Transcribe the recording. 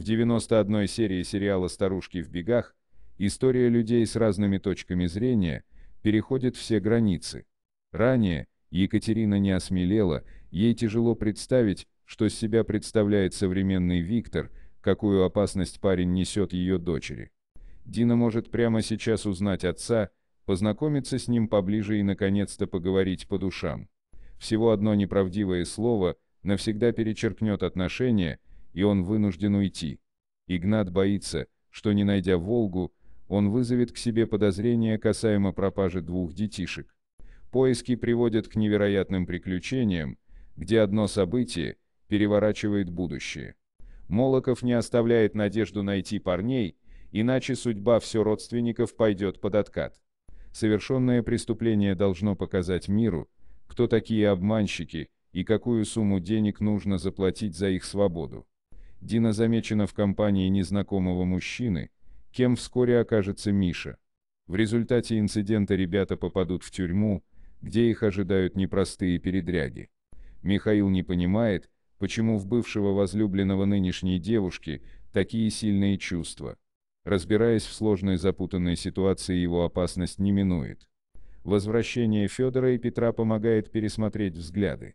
В 91 серии сериала «Старушки в бегах» история людей с разными точками зрения переходит все границы. Ранее Екатерина не осмелела, ей тяжело представить, что с себя представляет современный Виктор, какую опасность парень несет ее дочери. Дина может прямо сейчас узнать отца, познакомиться с ним поближе и наконец-то поговорить по душам. Всего одно неправдивое слово навсегда перечеркнет отношения – и он вынужден уйти. Игнат боится, что не найдя Волгу, он вызовет к себе подозрения касаемо пропажи двух детишек. Поиски приводят к невероятным приключениям, где одно событие переворачивает будущее. Молоков не оставляет надежду найти парней, иначе судьба все родственников пойдет под откат. Совершенное преступление должно показать миру, кто такие обманщики и какую сумму денег нужно заплатить за их свободу. Дина замечена в компании незнакомого мужчины, кем вскоре окажется Миша. В результате инцидента ребята попадут в тюрьму, где их ожидают непростые передряги. Михаил не понимает, почему в бывшего возлюбленного нынешней девушки такие сильные чувства. Разбираясь в сложной запутанной ситуации, его опасность не минует. Возвращение Федора и Петра помогает пересмотреть взгляды.